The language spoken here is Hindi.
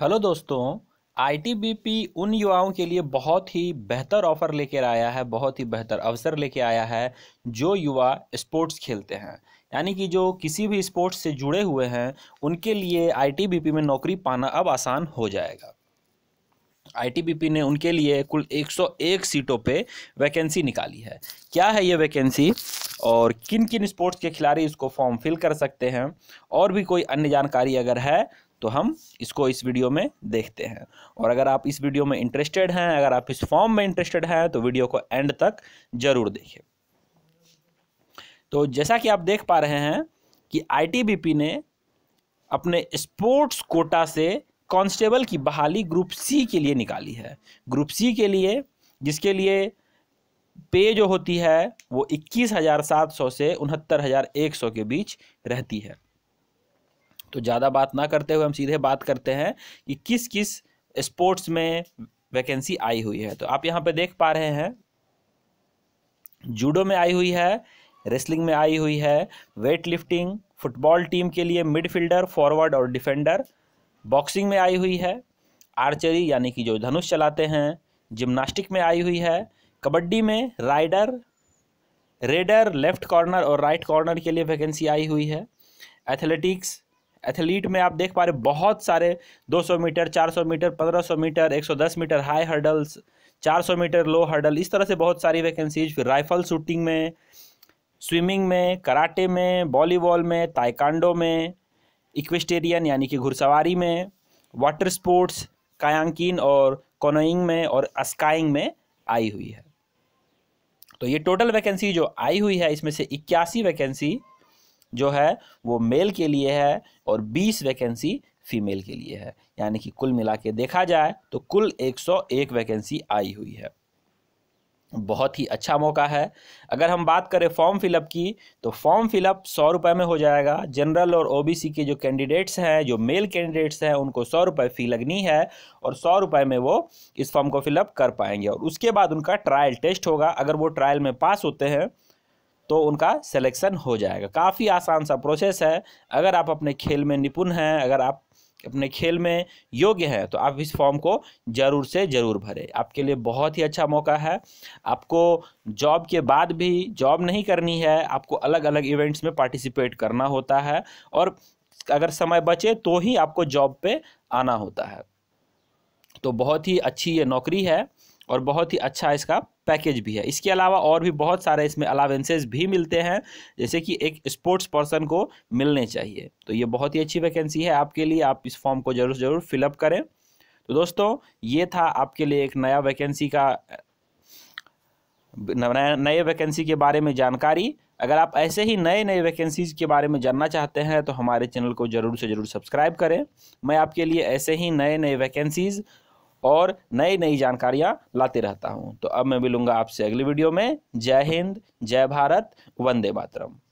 हेलो दोस्तों आईटीबीपी उन युवाओं के लिए बहुत ही बेहतर ऑफर लेकर आया है बहुत ही बेहतर अवसर लेकर आया है जो युवा स्पोर्ट्स खेलते हैं यानी कि जो किसी भी स्पोर्ट्स से जुड़े हुए हैं उनके लिए आईटीबीपी में नौकरी पाना अब आसान हो जाएगा आईटीबीपी ने उनके लिए कुल 101 सीटों पे वैकेंसी निकाली है क्या है ये वैकेंसी और किन किन स्पोर्ट्स के खिलाड़ी इसको फॉर्म फिल कर सकते हैं और भी कोई अन्य जानकारी अगर है तो हम इसको इस वीडियो में देखते हैं और अगर आप इस वीडियो में इंटरेस्टेड हैं अगर आप इस फॉर्म में इंटरेस्टेड हैं तो वीडियो को एंड तक ज़रूर देखें तो जैसा कि आप देख पा रहे हैं कि आईटीबीपी ने अपने स्पोर्ट्स कोटा से कांस्टेबल की बहाली ग्रुप सी के लिए निकाली है ग्रुप सी के लिए जिसके लिए पे जो होती है वो इक्कीस हज़ार सात सौ से उनहत्तर हज़ार एक सौ के बीच रहती है तो ज़्यादा बात ना करते हुए हम सीधे बात करते हैं कि किस किस स्पोर्ट्स में वैकेंसी आई हुई है तो आप यहाँ पे देख पा रहे हैं जूडो में आई हुई है रेसलिंग में आई हुई है वेट लिफ्टिंग फुटबॉल टीम के लिए मिडफील्डर फॉरवर्ड और डिफेंडर बॉक्सिंग में आई हुई है आर्चरी यानी कि जो धनुष चलाते हैं जिम्नास्टिक में आई हुई है कबड्डी में राइडर रेडर लेफ्ट कॉर्नर और राइट कॉर्नर के लिए वैकेंसी आई हुई है एथलेटिक्स एथलीट में आप देख पा रहे बहुत सारे 200 metre 400 metre 1500 metre 110 metre high hurdles 400 metre low hurdle इस तरह से बहुत सारी वैकेंसीज फिर राइफल शूटिंग में स्विमिंग में कराटे में वॉलीबॉल में ताइकांडो में इक्वेस्टेरियन यानी कि घुड़सवारी में वाटर स्पोर्ट्स कायांकिन और कोनोइंग में और स्काइंग में आई हुई है तो ये टोटल वैकेंसी जो आई हुई है इसमें से इक्यासी वैकेंसी जो है वो मेल के लिए है और 20 वैकेंसी फीमेल के लिए है यानी कि कुल मिला के देखा जाए तो कुल 101 वैकेंसी आई हुई है बहुत ही अच्छा मौका है अगर हम बात करें फॉर्म फिलअप की तो फॉर्म फिलअप सौ रुपये में हो जाएगा जनरल और ओबीसी के जो कैंडिडेट्स हैं जो मेल कैंडिडेट्स हैं उनको सौ रुपये फ़ी लगनी है और सौ रुपये में वो इस फॉर्म को फिलअप कर पाएंगे और उसके बाद उनका ट्रायल टेस्ट होगा अगर वो ट्रायल में पास होते हैं तो उनका सिलेक्शन हो जाएगा काफ़ी आसान सा प्रोसेस है अगर आप अपने खेल में निपुण हैं अगर आप अपने खेल में योग्य हैं तो आप इस फॉर्म को ज़रूर से ज़रूर भरें आपके लिए बहुत ही अच्छा मौका है आपको जॉब के बाद भी जॉब नहीं करनी है आपको अलग अलग इवेंट्स में पार्टिसिपेट करना होता है और अगर समय बचे तो ही आपको जॉब पे आना होता है तो बहुत ही अच्छी ये नौकरी है और बहुत ही अच्छा इसका पैकेज भी है इसके अलावा और भी बहुत सारे इसमें अलावेंसेज भी मिलते हैं जैसे कि एक स्पोर्ट्स पर्सन को मिलने चाहिए तो ये बहुत ही अच्छी वैकेंसी है आपके लिए आप इस फॉर्म को ज़रूर ज़रूर फिलअप करें तो दोस्तों ये था आपके लिए एक नया वैकेंसी का नए वैकेंसी के बारे में जानकारी अगर आप ऐसे ही नए नए वैकेंसीज़ के बारे में जानना चाहते हैं तो हमारे चैनल को ज़रूर से ज़रूर सब्सक्राइब करें मैं आपके लिए ऐसे ही नए नए वैकेंसीज़ और नई नई जानकारियाँ लाते रहता हूँ तो अब मैं मिलूँगा आपसे अगली वीडियो में जय हिंद जय भारत वंदे मातरम